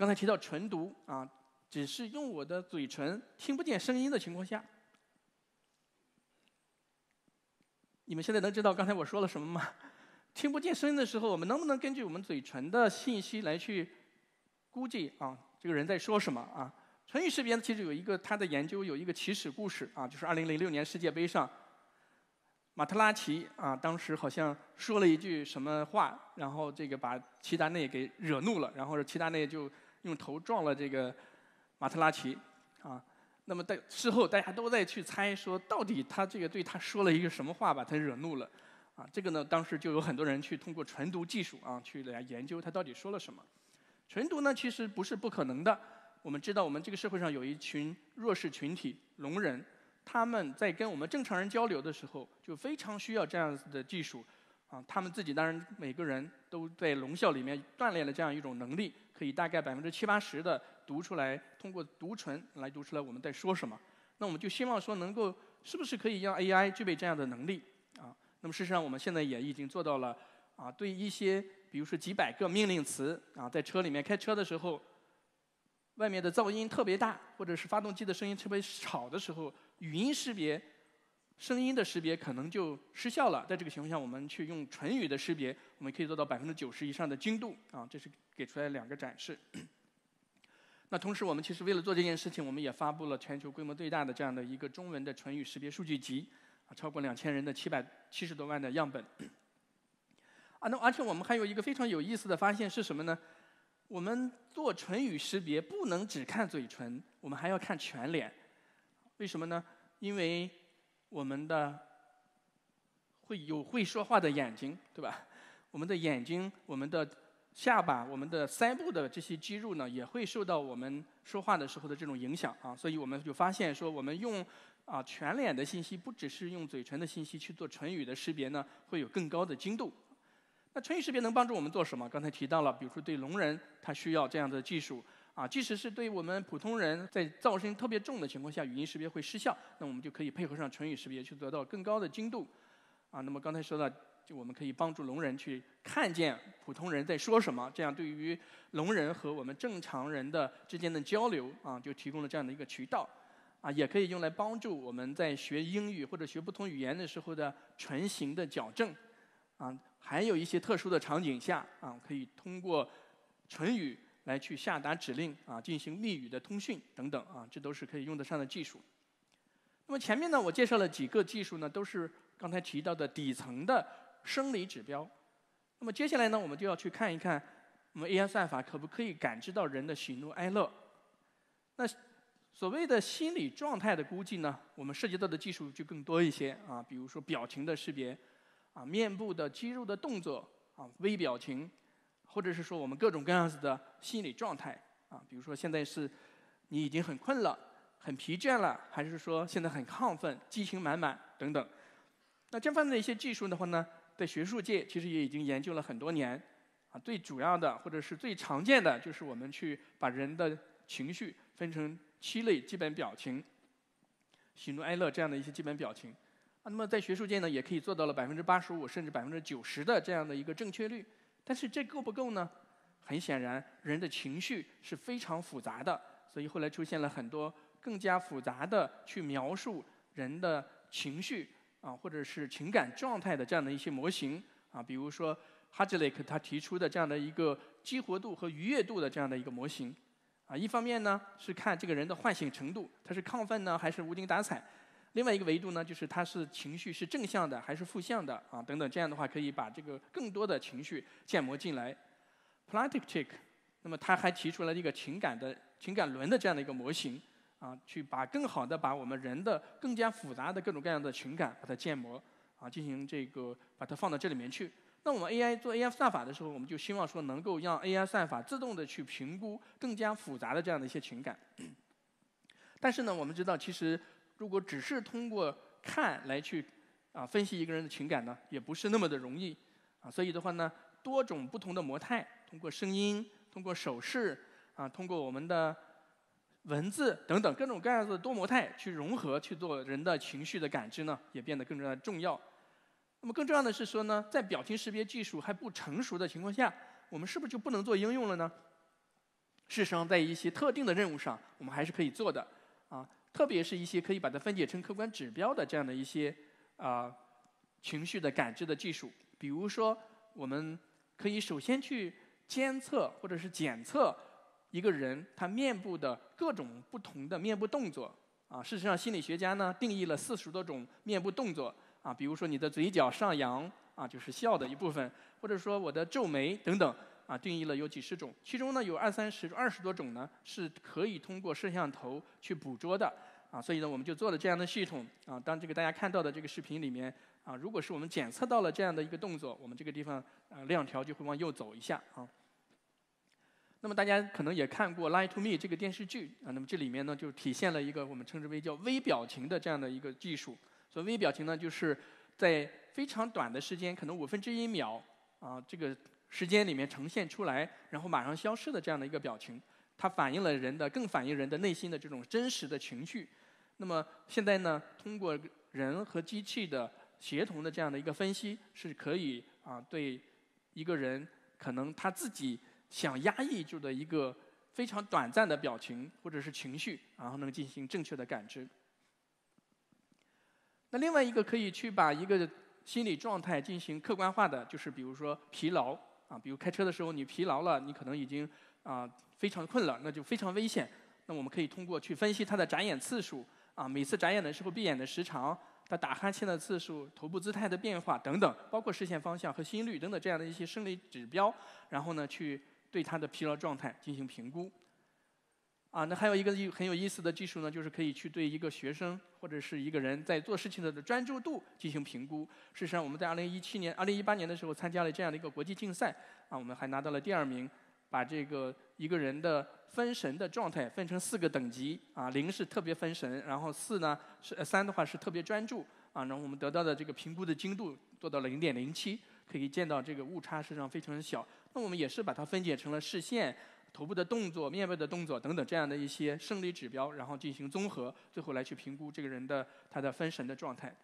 刚才提到唇读啊，只是用我的嘴唇听不见声音的情况下，你们现在能知道刚才我说了什么吗？听不见声音的时候，我们能不能根据我们嘴唇的信息来去估计啊，这个人在说什么啊？唇语识别其实有一个他的研究有一个起始故事啊，就是二零零六年世界杯上，马特拉齐啊，当时好像说了一句什么话，然后这个把齐达内给惹怒了，然后齐达内就。用头撞了这个马特拉奇，啊，那么在事后大家都在去猜说，到底他这个对他说了一个什么话把他惹怒了，啊，这个呢，当时就有很多人去通过纯读技术啊，去来研究他到底说了什么。纯读呢，其实不是不可能的。我们知道，我们这个社会上有一群弱势群体——聋人，他们在跟我们正常人交流的时候，就非常需要这样子的技术。啊，他们自己当然每个人都在聋校里面锻炼了这样一种能力，可以大概百分之七八十的读出来，通过读唇来读出来我们在说什么。那我们就希望说，能够是不是可以让 AI 具备这样的能力啊？那么事实上，我们现在也已经做到了啊，对一些比如说几百个命令词啊，在车里面开车的时候，外面的噪音特别大，或者是发动机的声音特别吵的时候，语音识别。声音的识别可能就失效了。在这个情况下，我们去用唇语的识别，我们可以做到百分之九十以上的精度。啊，这是给出来两个展示。那同时，我们其实为了做这件事情，我们也发布了全球规模最大的这样的一个中文的唇语识别数据集，啊，超过两千人的七百七十多万的样本。啊，那而且我们还有一个非常有意思的发现是什么呢？我们做唇语识别不能只看嘴唇，我们还要看全脸。为什么呢？因为我们的会有会说话的眼睛，对吧？我们的眼睛、我们的下巴、我们的腮部的这些肌肉呢，也会受到我们说话的时候的这种影响啊。所以我们就发现说，我们用啊全脸的信息，不只是用嘴唇的信息去做唇语的识别呢，会有更高的精度。那唇语识别能帮助我们做什么？刚才提到了，比如说对聋人，他需要这样的技术。啊，即使是对我们普通人在噪声特别重的情况下，语音识别会失效，那我们就可以配合上唇语识别去得到更高的精度。啊，那么刚才说到，就我们可以帮助聋人去看见普通人在说什么，这样对于聋人和我们正常人的之间的交流啊，就提供了这样的一个渠道。啊，也可以用来帮助我们在学英语或者学不同语言的时候的唇形的矫正。啊，还有一些特殊的场景下，啊，可以通过唇语。来去下达指令啊，进行密语的通讯等等啊，这都是可以用得上的技术。那么前面呢，我介绍了几个技术呢，都是刚才提到的底层的生理指标。那么接下来呢，我们就要去看一看我们 AI 算法可不可以感知到人的喜怒哀乐。那所谓的心理状态的估计呢，我们涉及到的技术就更多一些啊，比如说表情的识别啊，面部的肌肉的动作啊，微表情。或者是说我们各种各样子的心理状态啊，比如说现在是，你已经很困了，很疲倦了，还是说现在很亢奋、激情满满等等。那这方面的一些技术的话呢，在学术界其实也已经研究了很多年啊。最主要的或者是最常见的，就是我们去把人的情绪分成七类基本表情，喜怒哀乐这样的一些基本表情啊。那么在学术界呢，也可以做到了百分之八十五甚至百分之九十的这样的一个正确率。但是这够不够呢？很显然，人的情绪是非常复杂的，所以后来出现了很多更加复杂的去描述人的情绪啊，或者是情感状态的这样的一些模型啊，比如说哈吉雷克他提出的这样的一个激活度和愉悦度的这样的一个模型啊，一方面呢是看这个人的唤醒程度，他是亢奋呢还是无精打采。另外一个维度呢，就是它是情绪是正向的还是负向的啊？等等，这样的话可以把这个更多的情绪建模进来。Platik，那么他还提出了一个情感的情感轮的这样的一个模型啊，去把更好的把我们人的更加复杂的各种各样的情感把它建模啊，进行这个把它放到这里面去。那我们 AI 做 AI 算法的时候，我们就希望说能够让 AI 算法自动的去评估更加复杂的这样的一些情感。但是呢，我们知道其实。如果只是通过看来去啊分析一个人的情感呢，也不是那么的容易啊。所以的话呢，多种不同的模态，通过声音、通过手势啊、通过我们的文字等等各种各样的多模态去融合去做人的情绪的感知呢，也变得更重要重要。那么更重要的是说呢，在表情识别技术还不成熟的情况下，我们是不是就不能做应用了呢？事实上，在一些特定的任务上，我们还是可以做的啊。特别是一些可以把它分解成客观指标的这样的一些啊情绪的感知的技术，比如说我们可以首先去监测或者是检测一个人他面部的各种不同的面部动作啊，事实上心理学家呢定义了四十多种面部动作啊，比如说你的嘴角上扬啊就是笑的一部分，或者说我的皱眉等等。啊，定义了有几十种，其中呢有二三十、二十多种呢是可以通过摄像头去捕捉的啊，所以呢我们就做了这样的系统啊。当这个大家看到的这个视频里面啊，如果是我们检测到了这样的一个动作，我们这个地方啊亮条就会往右走一下啊。那么大家可能也看过《Lie to Me》这个电视剧啊，那么这里面呢就体现了一个我们称之为叫微表情的这样的一个技术。所以微表情呢就是在非常短的时间，可能五分之一秒啊这个。时间里面呈现出来，然后马上消失的这样的一个表情，它反映了人的，更反映人的内心的这种真实的情绪。那么现在呢，通过人和机器的协同的这样的一个分析，是可以啊对一个人可能他自己想压抑住的一个非常短暂的表情或者是情绪，然后能进行正确的感知。那另外一个可以去把一个心理状态进行客观化的，就是比如说疲劳。啊，比如开车的时候你疲劳了，你可能已经啊非常困了，那就非常危险。那我们可以通过去分析它的眨眼次数，啊每次眨眼的时候闭眼的时长，它打哈欠的次数、头部姿态的变化等等，包括视线方向和心率等等这样的一些生理指标，然后呢去对它的疲劳状态进行评估。啊，那还有一个很有意思的技术呢，就是可以去对一个学生或者是一个人在做事情的专注度进行评估。事实上，我们在2017年、2018年的时候参加了这样的一个国际竞赛，啊，我们还拿到了第二名。把这个一个人的分神的状态分成四个等级，啊，零是特别分神，然后四呢是三的话是特别专注，啊，然后我们得到的这个评估的精度做到了0.07，可以见到这个误差实际上非常小。那我们也是把它分解成了视线。头部的动作、面部的动作等等，这样的一些生理指标，然后进行综合，最后来去评估这个人的他的分神的状态。